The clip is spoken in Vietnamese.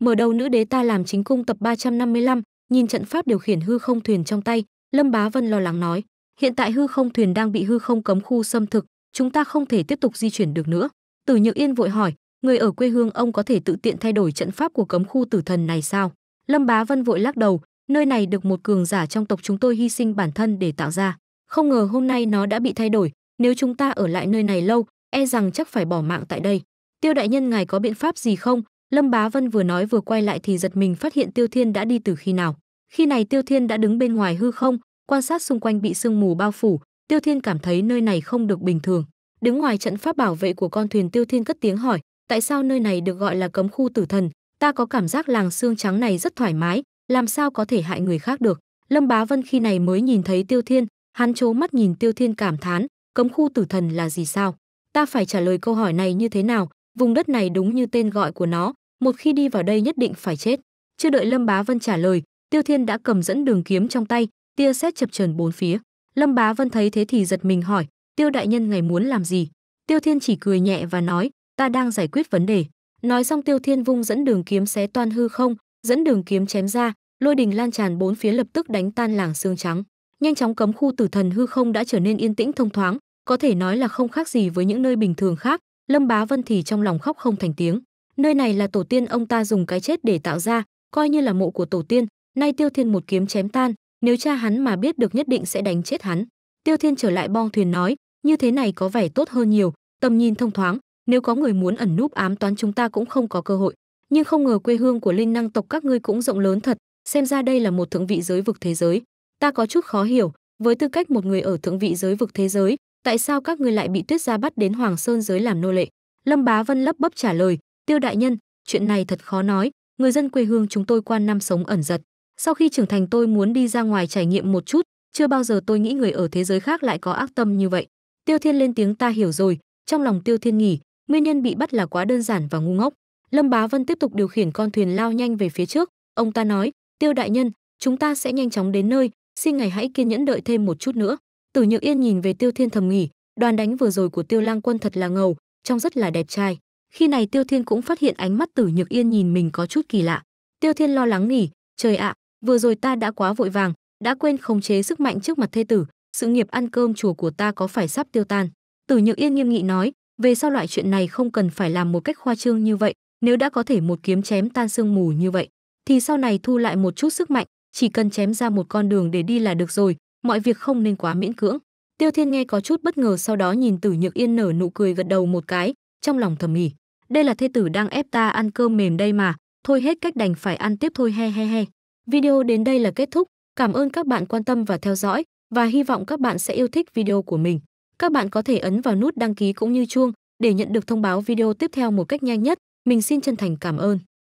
Mở đầu nữ đế ta làm chính cung tập 355, nhìn trận pháp điều khiển hư không thuyền trong tay, Lâm Bá Vân lo lắng nói, hiện tại hư không thuyền đang bị hư không cấm khu xâm thực, chúng ta không thể tiếp tục di chuyển được nữa. Tử Nhược Yên vội hỏi, người ở quê hương ông có thể tự tiện thay đổi trận pháp của cấm khu tử thần này sao? Lâm Bá Vân vội lắc đầu, nơi này được một cường giả trong tộc chúng tôi hy sinh bản thân để tạo ra. Không ngờ hôm nay nó đã bị thay đổi, nếu chúng ta ở lại nơi này lâu, e rằng chắc phải bỏ mạng tại đây. Tiêu đại nhân ngài có biện pháp gì không? Lâm Bá Vân vừa nói vừa quay lại thì giật mình phát hiện Tiêu Thiên đã đi từ khi nào. Khi này Tiêu Thiên đã đứng bên ngoài hư không, quan sát xung quanh bị sương mù bao phủ, Tiêu Thiên cảm thấy nơi này không được bình thường. Đứng ngoài trận pháp bảo vệ của con thuyền Tiêu Thiên cất tiếng hỏi, tại sao nơi này được gọi là cấm khu tử thần? Ta có cảm giác làng xương trắng này rất thoải mái, làm sao có thể hại người khác được? Lâm Bá Vân khi này mới nhìn thấy Tiêu Thiên, hắn chố mắt nhìn Tiêu Thiên cảm thán, cấm khu tử thần là gì sao? Ta phải trả lời câu hỏi này như thế nào? Vùng đất này đúng như tên gọi của nó, một khi đi vào đây nhất định phải chết. Chưa đợi Lâm Bá Vân trả lời, Tiêu Thiên đã cầm dẫn đường kiếm trong tay, tia sét chập chờn bốn phía. Lâm Bá Vân thấy thế thì giật mình hỏi, "Tiêu đại nhân ngày muốn làm gì?" Tiêu Thiên chỉ cười nhẹ và nói, "Ta đang giải quyết vấn đề." Nói xong Tiêu Thiên vung dẫn đường kiếm xé toan hư không, dẫn đường kiếm chém ra, lôi đình lan tràn bốn phía lập tức đánh tan làng xương trắng. Nhanh chóng cấm khu tử thần hư không đã trở nên yên tĩnh thông thoáng, có thể nói là không khác gì với những nơi bình thường khác, lâm bá vân thì trong lòng khóc không thành tiếng nơi này là tổ tiên ông ta dùng cái chết để tạo ra coi như là mộ của tổ tiên nay tiêu thiên một kiếm chém tan nếu cha hắn mà biết được nhất định sẽ đánh chết hắn tiêu thiên trở lại bong thuyền nói như thế này có vẻ tốt hơn nhiều tầm nhìn thông thoáng nếu có người muốn ẩn núp ám toán chúng ta cũng không có cơ hội nhưng không ngờ quê hương của linh năng tộc các ngươi cũng rộng lớn thật xem ra đây là một thượng vị giới vực thế giới ta có chút khó hiểu với tư cách một người ở thượng vị giới vực thế giới tại sao các ngươi lại bị tuyết gia bắt đến hoàng sơn giới làm nô lệ lâm bá vân lấp bấp trả lời tiêu đại nhân chuyện này thật khó nói người dân quê hương chúng tôi quan năm sống ẩn giật sau khi trưởng thành tôi muốn đi ra ngoài trải nghiệm một chút chưa bao giờ tôi nghĩ người ở thế giới khác lại có ác tâm như vậy tiêu thiên lên tiếng ta hiểu rồi trong lòng tiêu thiên nghỉ nguyên nhân bị bắt là quá đơn giản và ngu ngốc lâm bá vân tiếp tục điều khiển con thuyền lao nhanh về phía trước ông ta nói tiêu đại nhân chúng ta sẽ nhanh chóng đến nơi xin ngài hãy kiên nhẫn đợi thêm một chút nữa Tử Nhược Yên nhìn về Tiêu Thiên thầm nghỉ, đoàn đánh vừa rồi của Tiêu Lang Quân thật là ngầu, trông rất là đẹp trai. Khi này Tiêu Thiên cũng phát hiện ánh mắt Tử Nhược Yên nhìn mình có chút kỳ lạ. Tiêu Thiên lo lắng nghỉ, trời ạ, vừa rồi ta đã quá vội vàng, đã quên khống chế sức mạnh trước mặt thê tử, sự nghiệp ăn cơm chùa của ta có phải sắp tiêu tan. Tử Nhược Yên nghiêm nghị nói, về sau loại chuyện này không cần phải làm một cách khoa trương như vậy, nếu đã có thể một kiếm chém tan sương mù như vậy, thì sau này thu lại một chút sức mạnh, chỉ cần chém ra một con đường để đi là được rồi, mọi việc không nên quá miễn cưỡng. Tiêu Thiên nghe có chút bất ngờ sau đó nhìn Tử Nhược Yên nở nụ cười gật đầu một cái, trong lòng thầm nghĩ, đây là thê tử đang ép ta ăn cơm mềm đây mà, thôi hết cách đành phải ăn tiếp thôi he he he. Video đến đây là kết thúc, cảm ơn các bạn quan tâm và theo dõi và hy vọng các bạn sẽ yêu thích video của mình. Các bạn có thể ấn vào nút đăng ký cũng như chuông để nhận được thông báo video tiếp theo một cách nhanh nhất. Mình xin chân thành cảm ơn.